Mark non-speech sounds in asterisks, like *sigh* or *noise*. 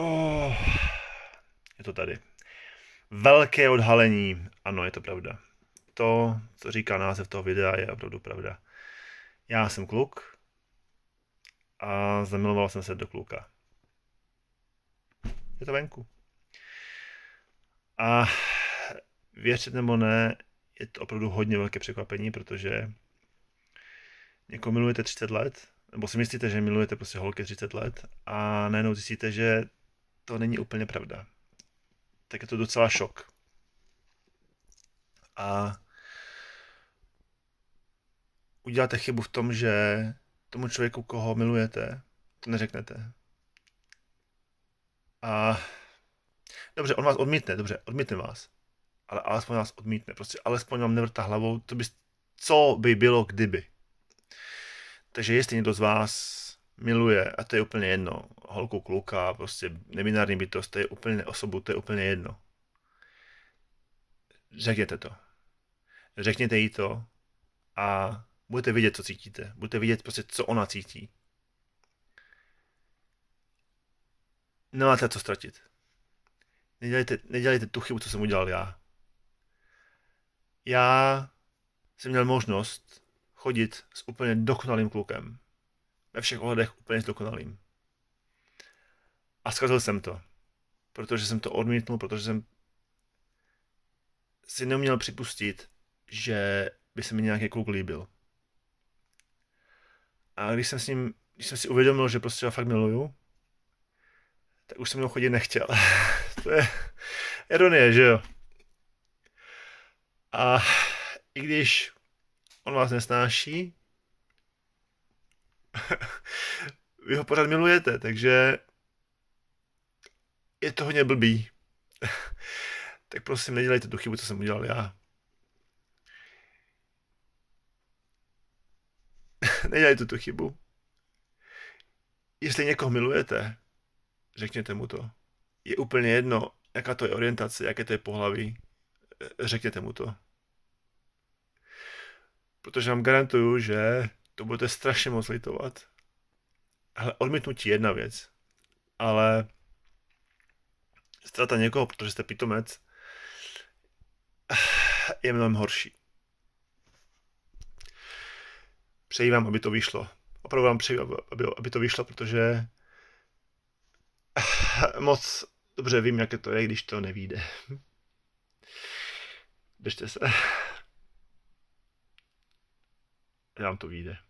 Oh, je to tady. Velké odhalení. Ano, je to pravda. To, co říká název toho videa, je opravdu pravda. Já jsem kluk a zamiloval jsem se do kluka. Je to venku. A věřit nebo ne, je to opravdu hodně velké překvapení, protože někoho milujete 30 let, nebo si myslíte, že milujete prostě holky 30 let a najednou zjistíte, že to není úplně pravda. Tak je to docela šok. A uděláte chybu v tom, že tomu člověku, koho milujete, to neřeknete. A dobře, on vás odmítne, dobře, odmítne vás. Ale alespoň vás odmítne, prostě alespoň vám nevrta hlavou, to by, co by bylo kdyby. Takže jestli někdo z vás miluje a to je úplně jedno. Holku, kluka, prostě nebinární bytost, to je úplně osobu, to je úplně jedno. Řekněte to. Řekněte jí to a budete vidět, co cítíte. Budete vidět prostě, co ona cítí. Nemáte co ztratit. Nedělejte, nedělejte tu chybu, co jsem udělal já. Já jsem měl možnost chodit s úplně dokonalým klukem ve všech ohledech úplně dokonalým. A zkazil jsem to, protože jsem to odmítnul, protože jsem si neměl připustit, že by se mi nějaký kluk líbil. A když jsem s ním, když jsem si uvědomil, že prostě ho fakt miluju, tak už jsem mnou chodit nechtěl. *laughs* to je ironie, že jo? A i když on vás nesnáší, *laughs* vy ho pořád milujete, takže je to hodně blbý. *laughs* tak prosím, nedělejte tu chybu, co jsem udělal já. *laughs* nedělejte tu chybu. Jestli někoho milujete, řekněte mu to. Je úplně jedno, jaká to je orientace, jaké to je pohlaví. Řekněte mu to. Protože vám garantuju, že to budete strašně moc litovat. ale odmítnutí je jedna věc, ale ztráta někoho, protože jste pitomec, je mnohem horší. Přeji vám, aby to vyšlo. Opravdu vám přeji, aby, aby to vyšlo, protože moc dobře vím, jaké to je, když to nevíde. Držte se. Já vám to vyjde.